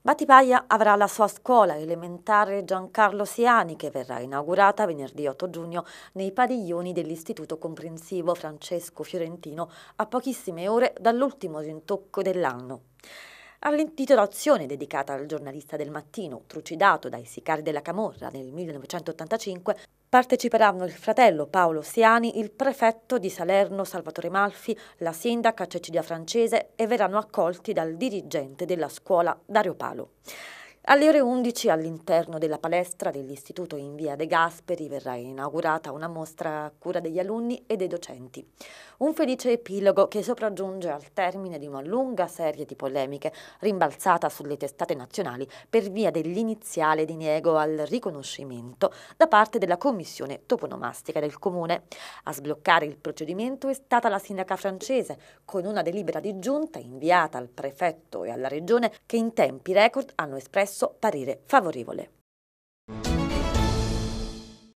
Battipaglia avrà la sua scuola elementare Giancarlo Siani che verrà inaugurata venerdì 8 giugno nei padiglioni dell'Istituto Comprensivo Francesco Fiorentino a pochissime ore dall'ultimo rintocco dell'anno. All'intitolazione dedicata al giornalista del mattino, trucidato dai sicari della Camorra nel 1985, Parteciperanno il fratello Paolo Siani, il prefetto di Salerno Salvatore Malfi, la sindaca Cecilia Francese e verranno accolti dal dirigente della scuola Dario Palo. Alle ore 11 all'interno della palestra dell'Istituto in Via De Gasperi verrà inaugurata una mostra a cura degli alunni e dei docenti. Un felice epilogo che sopraggiunge al termine di una lunga serie di polemiche rimbalzata sulle testate nazionali per via dell'iniziale diniego al riconoscimento da parte della Commissione Toponomastica del Comune. A sbloccare il procedimento è stata la sindaca francese con una delibera di giunta inviata al prefetto e alla regione che in tempi record hanno espresso espresso parere favorevole.